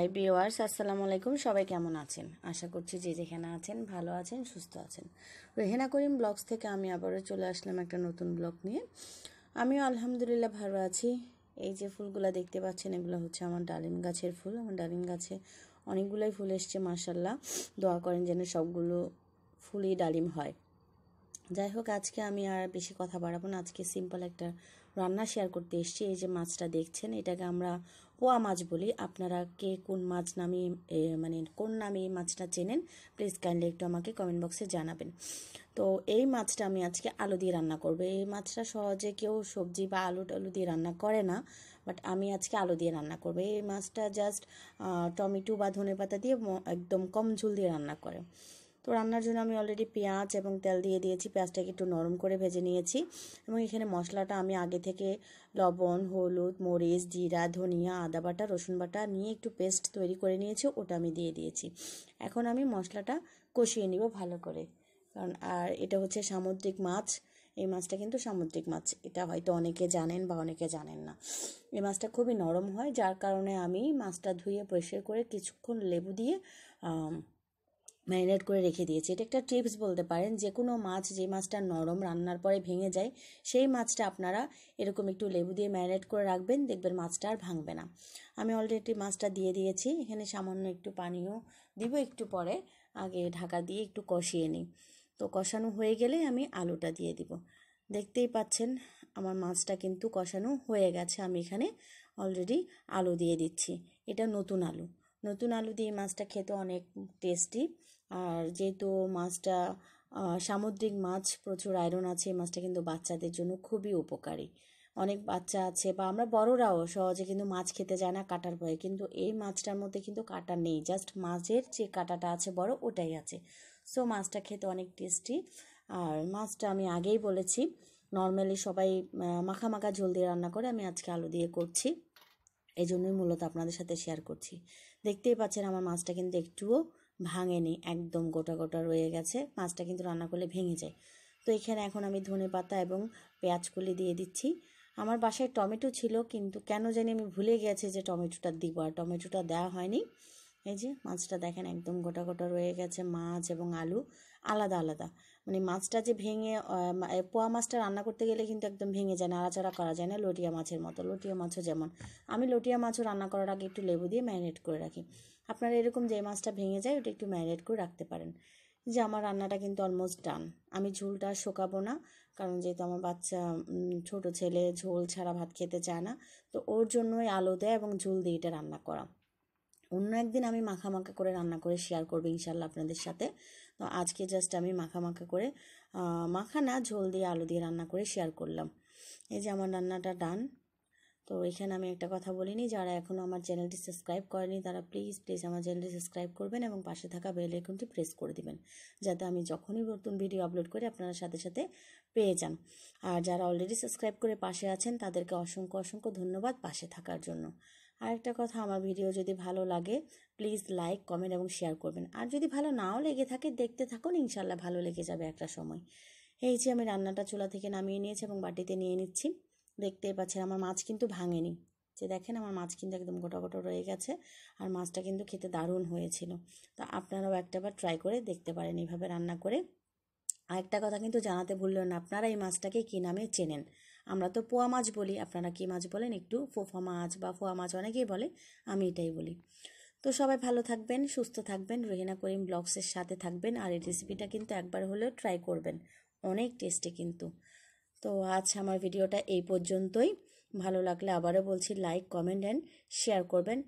high বিওয়ার্স আসসালামু আলাইকুম সবাই কেমন আছেন আশা করছি যে যেখানে আছেন ভালো আছেন সুস্থ আছেন রেহেনা করিম ব্লগস থেকে আমি আবারও চলে আসলাম একটা নতুন ব্লগ নিয়ে আমিও আলহামদুলিল্লাহ ভালো আছি এই যে ফুলগুলো দেখতে পাচ্ছেন এগুলো হচ্ছে আমার ডালিম গাছের ফুল আমার ডালিম গাছে অনেকগুলোই ফুল এসছে মার্শাল্লাহ দোয়া করেন যেন সবগুলো ফুলই ডালিম হয় যাই হোক আজকে আমি আর বেশি কথা বাড়াবো না আজকে সিম্পল একটা রান্না শেয়ার করতে এসেছি এই যে মাছটা দেখছেন এটাকে আমরা পোয়া মাছ বলি আপনারা কে কোন মাছ নামে মানে কোন নামে এই মাছটা চেনেন প্লিজ কাইন্ডলি একটু আমাকে কমেন্ট বক্সে জানাবেন তো এই মাছটা আমি আজকে আলু দিয়ে রান্না করবো এই মাছটা সহজে কেউ সবজি বা আলু টালু দিয়ে রান্না করে না বাট আমি আজকে আলু দিয়ে রান্না করবো এই মাছটা জাস্ট টমেটো বা ধনে পাতা দিয়ে একদম কম ঝুল দিয়ে রান্না করে তো রান্নার জন্য আমি অলরেডি পেঁয়াজ এবং তেল দিয়ে দিয়েছি পেঁয়াজটাকে একটু নরম করে ভেজে নিয়েছি এবং এখানে মশলাটা আমি আগে থেকে লবণ হলুদ মরিচ জিরা ধনিয়া আদা বাটা রসুন বাটা নিয়ে একটু পেস্ট তৈরি করে নিয়েছি ওটা আমি দিয়ে দিয়েছি এখন আমি মশলাটা কষিয়ে নিব ভালো করে কারণ আর এটা হচ্ছে সামুদ্রিক মাছ এই মাছটা কিন্তু সামুদ্রিক মাছ এটা হয়তো অনেকে জানেন বা অনেকে জানেন না এই মাছটা খুবই নরম হয় যার কারণে আমি মাছটা ধুয়ে পরিষ্কার করে কিছুক্ষণ লেবু দিয়ে ম্যারিনেট করে রেখে দিয়েছি এটা একটা টিপস বলতে পারেন যে কোনো মাছ যে মাছটা নরম রান্নার পরে ভেঙে যায় সেই মাছটা আপনারা এরকম একটু লেবু দিয়ে ম্যারিনেট করে রাখবেন দেখবেন মাছটা আর ভাঙবে না আমি অলরেডি মাছটা দিয়ে দিয়েছি এখানে সামান্য একটু পানিও দিব একটু পরে আগে ঢাকা দিয়ে একটু কষিয়ে নিই তো কষানো হয়ে গেলে আমি আলুটা দিয়ে দিব দেখতেই পাচ্ছেন আমার মাছটা কিন্তু কষানো হয়ে গেছে আমি এখানে অলরেডি আলু দিয়ে দিচ্ছি এটা নতুন আলু নতুন আলু দিয়ে মাছটা খেতে অনেক টেস্টি আর যেহেতু মাছটা সামুদ্রিক মাছ প্রচুর আয়রন আছে মাছটা কিন্তু বাচ্চাদের জন্য খুবই উপকারী অনেক বাচ্চা আছে বা আমরা বড়রাও সহজে কিন্তু মাছ খেতে যায় না কাটার ভয়ে কিন্তু এই মাছটার মধ্যে কিন্তু কাটা নেই জাস্ট মাছের যে কাটাটা আছে বড় ওটাই আছে সো মাছটা খেতে অনেক টেস্টি আর মাছটা আমি আগেই বলেছি নর্মালি সবাই মাখা মাখা ঝোল দিয়ে রান্না করে আমি আজকে আলু দিয়ে করছি এই জন্যই মূলত আপনাদের সাথে শেয়ার করছি দেখতেই পাচ্ছেন আমার মাছটা কিন্তু একটুও ভাঙেনি একদম গোটা গোটা রয়ে গেছে মাছটা কিন্তু রান্না করলে ভেঙে যায় তো এখানে এখন আমি ধনে পাতা এবং পেঁয়াজ কুলি দিয়ে দিচ্ছি আমার বাসায় টমেটো ছিল কিন্তু কেন জানি আমি ভুলে গেছি যে টমেটোটা দিব আর টমেটোটা দেওয়া হয়নি এই যে মাছটা দেখেন একদম গোটা গোটা রয়ে গেছে মাছ এবং আলু আলাদা আলাদা মানে মাছটা যে ভেঙে পোয়া মাছটা রান্না করতে গেলে কিন্তু একদম ভেঙে যায় নাড়াচাড়া করা যায় না লটিয়া মাছের মতো লটিয়া মাছও যেমন আমি লটিয়া মাছও রান্না করার আগে একটু লেবু দিয়ে ম্যারিনেট করে রাখি আপনারা এরকম যে মাছটা ভেঙে যায় ওটা একটু ম্যারিনেট করে রাখতে পারেন যে আমার রান্নাটা কিন্তু অলমোস্ট ডান আমি ঝোলটা শোকাবো না কারণ যেহেতু আমার বাচ্চা ছোট ছেলে ঝোল ছাড়া ভাত খেতে চায় না তো ওর জন্যই আলো দেয় এবং ঝোল দিয়ে এটা রান্না করা অন্য একদিন আমি মাখা মাখা করে রান্না করে শেয়ার করবো ইনশাল্লাহ আপনাদের সাথে তো আজকে জাস্ট আমি মাখা মাখা করে মাখা না ঝোল দিয়ে আলু দিয়ে রান্না করে শেয়ার করলাম এই যে আমার রান্নাটা ডান তো এখানে আমি একটা কথা বলিনি যারা এখনও আমার চ্যানেলটি সাবস্ক্রাইব করেনি তারা প্লিজ প্লিজ আমার চ্যানেলটি সাবস্ক্রাইব করবেন এবং পাশে থাকা বেল আইকনটি প্রেস করে দিবেন যাতে আমি যখনই নতুন ভিডিও আপলোড করি আপনারা সাথে সাথে পেয়ে যান আর যারা অলরেডি সাবস্ক্রাইব করে পাশে আছেন তাদেরকে অসংখ্য অসংখ্য ধন্যবাদ পাশে থাকার জন্য আরেকটা কথা আমার ভিডিও যদি ভালো লাগে প্লিজ লাইক কমেন্ট এবং শেয়ার করবেন আর যদি ভালো নাও লেগে থাকে দেখতে থাকুন ইনশাল্লাহ ভালো লেগে যাবে একটা সময় এই যে আমি রান্নাটা চুলা থেকে নামিয়ে নিয়েছি এবং বাটিতে নিয়ে নিচ্ছি দেখতেই পাচ্ছেন আমার মাছ কিন্তু ভাঙেনি যে দেখেন আমার মাছ কিন্তু একদম গোটা গোটা রয়ে গেছে আর মাছটা কিন্তু খেতে দারুণ হয়েছিল তা আপনারাও একটাবার ট্রাই করে দেখতে পারেন এইভাবে রান্না করে আরেকটা কথা কিন্তু জানাতে ভুললেন না আপনারা এই মাছটাকে কী নামে চেনেন আমরা তো পোয়া মাছ বলি আপনারা কি মাছ বলেন একটু ফোফা মাছ বা ফোয়া মাছ অনেকেই বলে আমি এটাই বলি তো সবাই ভালো থাকবেন সুস্থ থাকবেন রোহিনা করিম ব্লগসের সাথে থাকবেন আর এই রেসিপিটা কিন্তু একবার হলেও ট্রাই করবেন অনেক টেস্টে কিন্তু তো আজ আমার ভিডিওটা এই পর্যন্তই ভালো লাগলে আবারও বলছি লাইক কমেন্ট অ্যান্ড শেয়ার করবেন